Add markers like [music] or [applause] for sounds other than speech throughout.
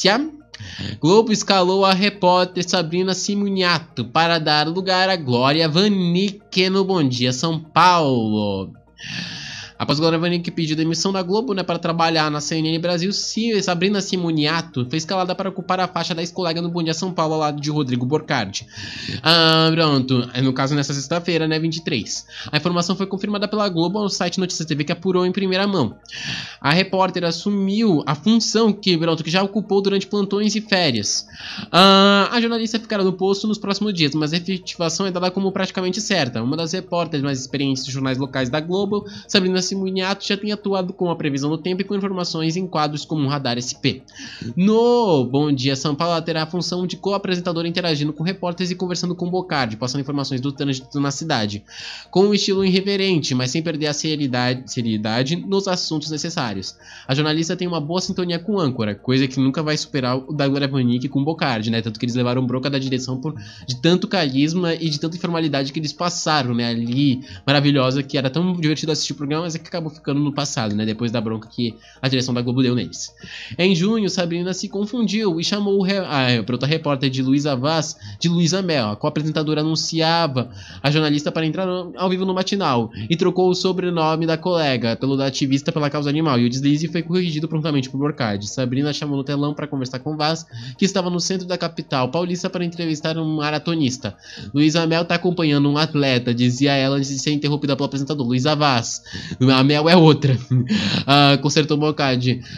Tcham. Uhum. Globo escalou a repórter Sabrina Simuniato para dar lugar a Glória Vanique no Bom Dia São Paulo. Após Glória Vanick pedir demissão da Globo né, para trabalhar na CNN Brasil, Sabrina Simoniato foi escalada para ocupar a faixa da ex-colega no Bom Dia São Paulo, ao lado de Rodrigo Borcardi. Ah, pronto, é, no caso nessa sexta-feira, né, 23. A informação foi confirmada pela Globo ao site Notícias TV, que apurou em primeira mão. A repórter assumiu a função que Beraldo já ocupou durante plantões e férias. Uh, a jornalista ficará no posto nos próximos dias, mas a efetivação é dada como praticamente certa. Uma das repórteres mais experientes dos jornais locais da Globo, Sabrina Simuniato, já tem atuado com a previsão do tempo e com informações em quadros como o Radar SP. No Bom Dia São Paulo, terá a função de co-apresentadora interagindo com repórteres e conversando com Bocardi, passando informações do trânsito na cidade. Com um estilo irreverente, mas sem perder a seriedade, seriedade nos assuntos necessários comentários. A jornalista tem uma boa sintonia com âncora, coisa que nunca vai superar o da Gravanic com Bocardi, né? Tanto que eles levaram bronca da direção por, de tanto carisma e de tanta informalidade que eles passaram, né? Ali, maravilhosa, que era tão divertido assistir o programa, mas é que acabou ficando no passado, né? Depois da bronca que a direção da Globo deu neles. Em junho, Sabrina se confundiu e chamou o re... Ah, é, outra repórter de Luísa Vaz de Luísa Mel, a co-apresentadora anunciava a jornalista para entrar ao vivo no matinal e trocou o sobrenome da colega pelo da ativista pela causa animal e o deslize foi corrigido prontamente por Morcade. Sabrina chamou no telão para conversar com Vaz, que estava no centro da capital paulista para entrevistar um maratonista. Luísa Mel está acompanhando um atleta, dizia ela antes de ser interrompida pelo apresentador. Luísa Vaz. A Mel é outra. [laughs] ah, consertou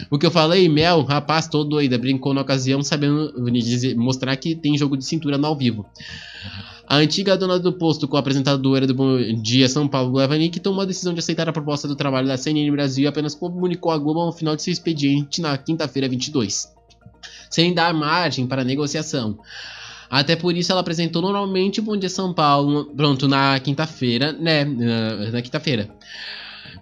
O que eu falei, Mel, rapaz, todo doida. Brincou na ocasião, sabendo mostrar que tem jogo de cintura no ao vivo. A antiga dona do posto, com a apresentadora do Bom Dia São Paulo, Gleva que tomou a decisão de aceitar a proposta do trabalho da CNN Brasil e apenas comunicou à Globo ao final de seu expediente na quinta-feira 22, sem dar margem para negociação. Até por isso ela apresentou normalmente o Bom Dia São Paulo, pronto, na quinta-feira, né, na quinta-feira.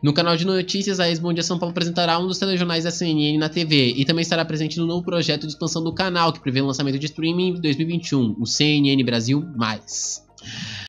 No canal de notícias, a ex de São Paulo apresentará um dos telejornais da CNN na TV e também estará presente no novo projeto de expansão do canal, que prevê o lançamento de streaming em 2021, o CNN Brasil+.